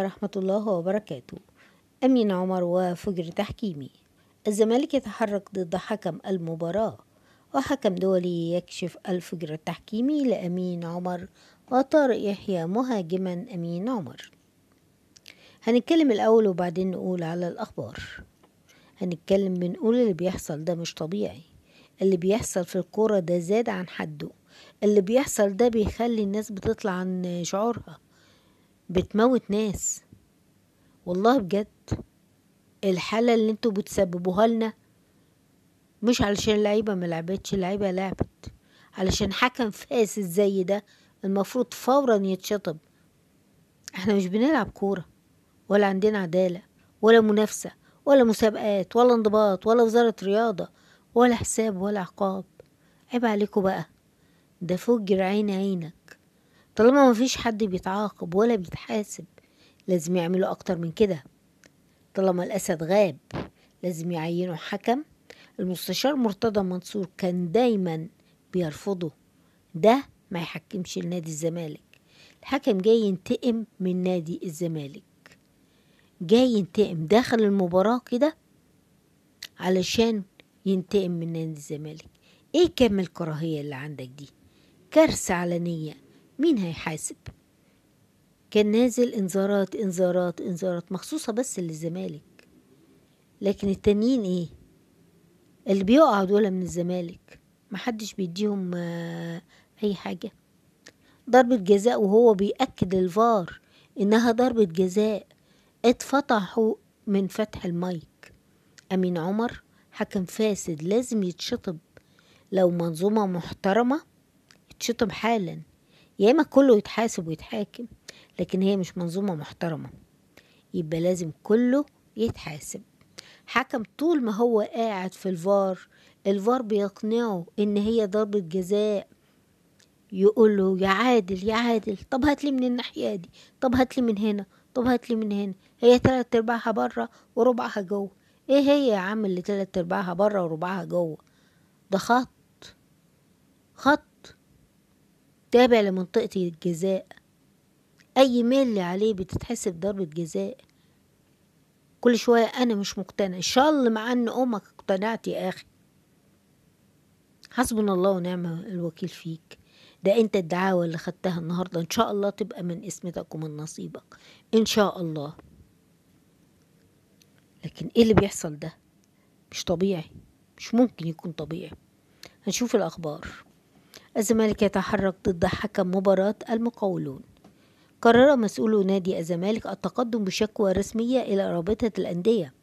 ورحمة الله وبركاته أمين عمر وفجر تحكيمي الزمالك يتحرك ضد حكم المباراة وحكم دولي يكشف الفجر التحكيمي لأمين عمر وطارق يحيى مهاجما أمين عمر هنتكلم الأول وبعدين نقول على الأخبار هنتكلم بنقول اللي بيحصل ده مش طبيعي اللي بيحصل في الكورة ده زاد عن حده اللي بيحصل ده بيخلي الناس بتطلع عن شعورها بتموت ناس والله بجد الحالة اللي انتوا بتسببوها لنا مش علشان لعيبة ملعبتش لعيبة لعبت علشان حكم فاسد زي ده المفروض فورا يتشطب احنا مش بنلعب كورة ولا عندنا عدالة ولا منافسة ولا مسابقات ولا انضباط ولا وزارة رياضة ولا حساب ولا عقاب عيب عليكم بقى ده فوق جرعين عينك طالما مفيش حد بيتعاقب ولا بيتحاسب لازم يعملوا أكتر من كده طالما الأسد غاب لازم يعينوا حكم المستشار مرتضى منصور كان دايما بيرفضه ده ما يحكمش لنادي الزمالك الحكم جاي ينتقم من نادي الزمالك جاي ينتقم داخل المباراة كده علشان ينتقم من نادي الزمالك ايه كم الكراهية اللي عندك دي كارثة علنية مين هيحاسب كان نازل انذارات انذارات انذارات مخصوصة بس للزمالك لكن التانيين ايه اللي بيقعوا دول من الزمالك محدش بيديهم آه، اي حاجة ضربة جزاء وهو بيأكد الفار انها ضربة جزاء اتفتحوا من فتح المايك امين عمر حكم فاسد لازم يتشطب لو منظومة محترمة يتشطب حالا يا اما كله يتحاسب ويتحاكم لكن هي مش منظومه محترمه يبقى لازم كله يتحاسب حكم طول ما هو قاعد في الفار الفار بيقنعه ان هي ضربة جزاء يقول له يا عادل يا عادل طب هات لي من الناحية دي طب هات لي من هنا طب هات لي من هنا هي تلات ارباعها بره وربعها جوه ايه هي يا عم اللي تلات ارباعها بره وربعها جوه ده خط خط تابع لمنطقة الجزاء أي ميل عليه بتتحسب ضربة جزاء كل شوية أنا مش مقتنع إن شاء الله مع أن أمك اقتنعت يا أخي حسبنا الله ونعم الوكيل فيك ده انت الدعاوى اللي خدتها النهارده ان شاء الله تبقى من اسمتك ومن نصيبك ان شاء الله لكن ايه اللي بيحصل ده مش طبيعي مش ممكن يكون طبيعي هنشوف الاخبار الزمالك يتحرك ضد حكم مباراة المقاولون قرر مسؤولو نادي الزمالك التقدم بشكوى رسمية إلى رابطة الأندية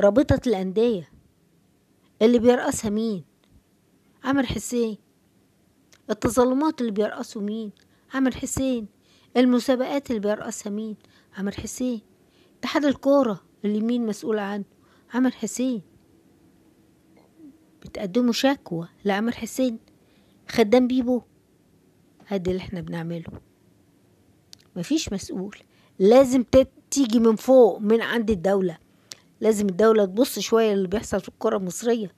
رابطة الأندية اللي بيرأسها مين؟ عمر حسين التظلمات اللي بيرأسه مين؟ عمر حسين المسابقات اللي بيرأسها مين؟ عمر حسين اتحاد الكورة اللي مين مسؤول عنه؟ عمر حسين بتقدموا شكوى لعمر حسين خدام بيبو ادي اللي احنا بنعمله مفيش مسؤول لازم تيجي من فوق من عند الدولة لازم الدولة تبص شوية اللي بيحصل في الكرة المصرية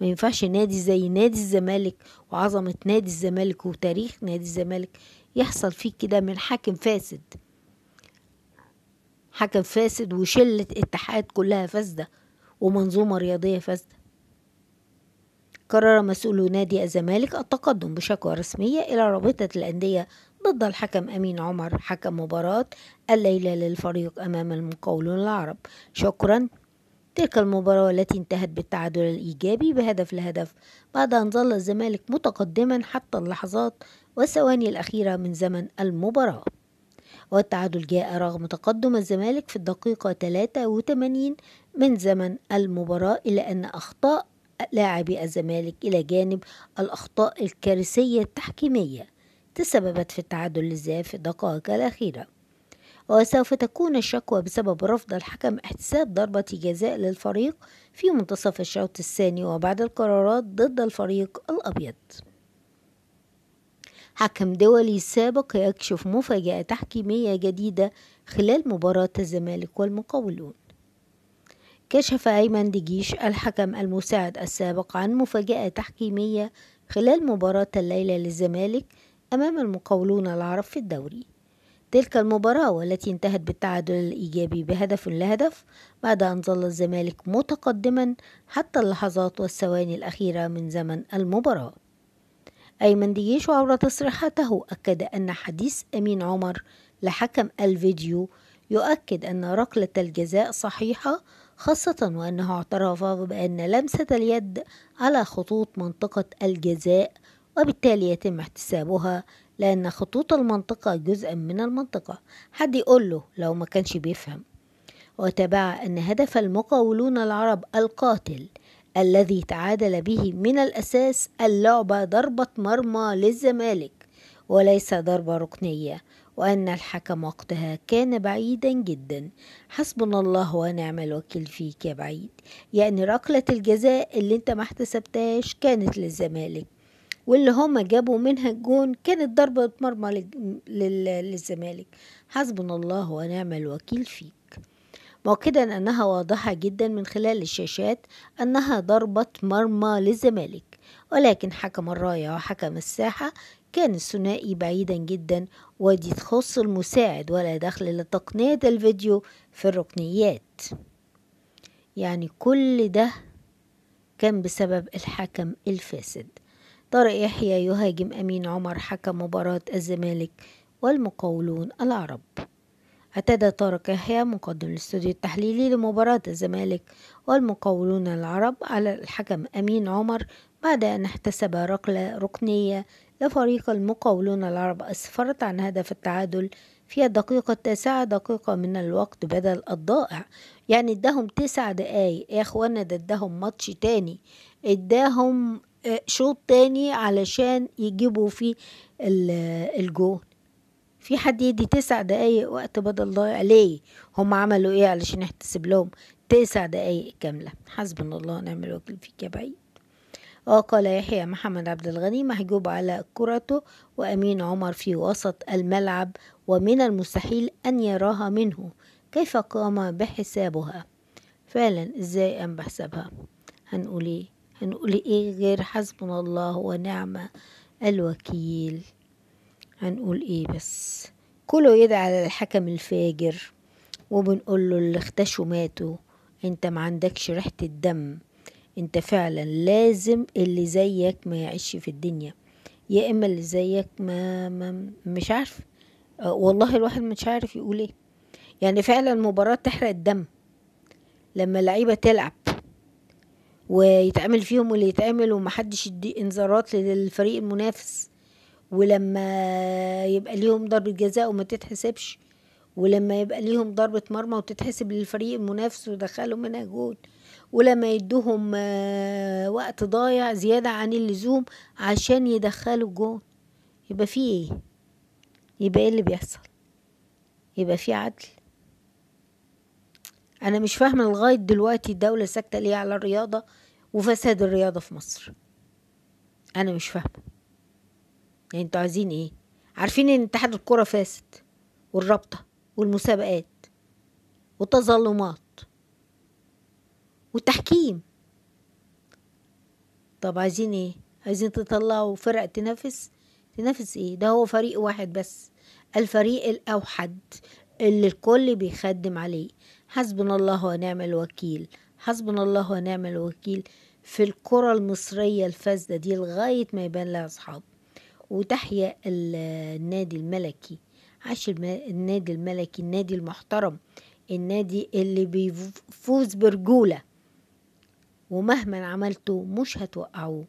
ما ينفعش نادي زي نادي الزمالك وعظمة نادي الزمالك وتاريخ نادي الزمالك يحصل فيه كده من حاكم فاسد حاكم فاسد وشلة اتحاد كلها فاسدة ومنظومة رياضية فاسدة قرر مسؤول نادي الزمالك التقدم بشكوى رسمية إلى رابطة الأندية ضد الحكم أمين عمر حكم مباراة الليلة للفريق أمام المقاولون العرب شكرا تلك المباراة التي انتهت بالتعادل الإيجابي بهدف لهدف بعد أن ظل الزمالك متقدما حتى اللحظات والثواني الأخيرة من زمن المباراة والتعادل جاء رغم تقدم الزمالك في الدقيقة 83 من زمن المباراة إلا أن أخطاء لاعبي الزمالك إلى جانب الأخطاء الكارثية التحكيمية تسببت في التعادل للذهاب في الدقائق الأخيرة وسوف تكون الشكوى بسبب رفض الحكم احتساب ضربة جزاء للفريق في منتصف الشوط الثاني وبعد القرارات ضد الفريق الأبيض حكم دولي سابق يكشف مفاجأة تحكيمية جديدة خلال مباراة الزمالك والمقاولون كشف أيمن دجيش الحكم المساعد السابق عن مفاجأة تحكيمية خلال مباراة الليلة للزمالك أمام المقاولون العرب في الدوري تلك المباراة والتي انتهت بالتعادل الإيجابي بهدف لهدف بعد أن ظل الزمالك متقدما حتى اللحظات والثواني الأخيرة من زمن المباراة أيمن دجيش عبر تصريحاته أكد أن حديث أمين عمر لحكم الفيديو يؤكد أن ركلة الجزاء صحيحة خاصة وأنه اعترف بأن لمسة اليد على خطوط منطقة الجزاء وبالتالي يتم احتسابها لأن خطوط المنطقة جزء من المنطقة حد يقول له لو ما كانش بيفهم وتابع أن هدف المقاولون العرب القاتل الذي تعادل به من الأساس اللعبة ضربة مرمى للزمالك وليس ضربة ركنية وأن الحكم وقتها كان بعيدا جدا حسبنا الله ونعم الوكيل فيك يا بعيد يعني ركلة الجزاء اللي انت ما احتسبتهاش كانت للزمالك واللي هما جابوا منها الجون كانت ضربة مرمى للزمالك حسبنا الله ونعم الوكيل فيك مؤكدا أنها واضحة جدا من خلال الشاشات أنها ضربة مرمى للزمالك ولكن حكم الراية وحكم الساحة كان الثنائي بعيدا جدا ودي تخص المساعد ولا دخل لتقنية الفيديو في الركنيات يعني كل ده كان بسبب الحكم الفاسد طارق يحيى يهاجم أمين عمر حكم مباراة الزمالك والمقاولون العرب اعتدى طارق يحيى مقدم الاستوديو التحليلي لمباراة الزمالك والمقاولون العرب على الحكم أمين عمر بعد أن احتسب ركلة ركنية لفريق المقاولون العرب أسفرت عن هدف التعادل في الدقيقة التاسعة دقيقة من الوقت بدل الضائع يعني اداهم تسع دقايق يا اخوانا ده اداهم ماتش تاني اداهم آه، شوط تاني علشان يجيبوا فيه آه، الجول في حد يدي تسع دقايق وقت بدل ضايع ليه هم عملوا ايه علشان يحتسب لهم تسع دقايق كاملة حسبنا الله ونعم الوكيل فيك يا بعيد وقال يحيى محمد عبد الغني محجوب على كرته وأمين عمر في وسط الملعب ومن المستحيل أن يراها منه كيف قام بحسابها فعلا ازاي قام بحسابها هنقول ايه هنقول ايه غير حسبنا الله ونعم الوكيل هنقول ايه بس كله يدعي على الحكم الفاجر وبنقول له اللي اختشوا ماتوا انت ما عندكش ريحة الدم انت فعلا لازم اللي زيك ما يعيش في الدنيا يا اما اللي زيك ما, ما مش عارف والله الواحد مش عارف يقول ايه يعني فعلا المباراة تحرق الدم لما اللعيبة تلعب ويتعمل فيهم اللي يتعمل ومحدش يدي انذارات للفريق المنافس ولما يبقى ليهم ضربة جزاء وما تتحسبش ولما يبقى ليهم ضربة مرمى وتتحسب للفريق المنافس ودخلوا منها جول ولما يدوهم آه، وقت ضايع زيادة عن اللزوم عشان يدخلوا الجون يبقى في ايه يبقى ايه اللي بيحصل يبقى في عدل انا مش فاهمه لغايه دلوقتي الدوله ساكته ليه على الرياضه وفساد الرياضه في مصر انا مش فاهمه يعني انتوا عايزين ايه عارفين ان اتحاد الكره فاسد والرابطه والمسابقات والتظلمات والتحكيم طب عايزين ايه عايزين تطلعوا فرق تنافس تنافس ايه ده هو فريق واحد بس الفريق الاوحد اللي الكل بيخدم عليه حسبنا الله ونعم الوكيل حسبنا الله ونعم الوكيل في الكرة المصرية الفاسدة دي لغاية ما يبان لها أصحاب وتحيا النادي الملكي عاش النادي الملكي النادي المحترم النادي اللي بيفوز برجوله ومهما عملتوا مش هتوقعوه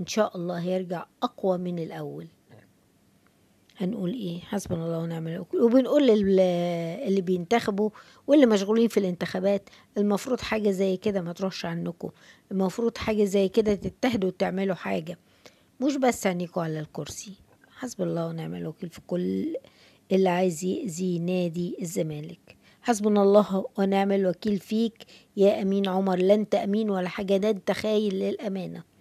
ان شاء الله هيرجع اقوى من الاول هنقول ايه حسبنا الله ونعم الوكيل وبنقول اللي بينتخبوا واللي مشغولين في الانتخابات المفروض حاجه زي كده ما تروحش عنكم المفروض حاجه زي كده تتحدوا وتعملوا حاجه مش بس عينيكوا على الكرسي حسب الله ونعم الوكيل في كل اللي عايز يأذي نادي الزمالك حسبنا الله ونعم الوكيل فيك يا امين عمر لن تأمين امين ولا حاجه ده انت للامانه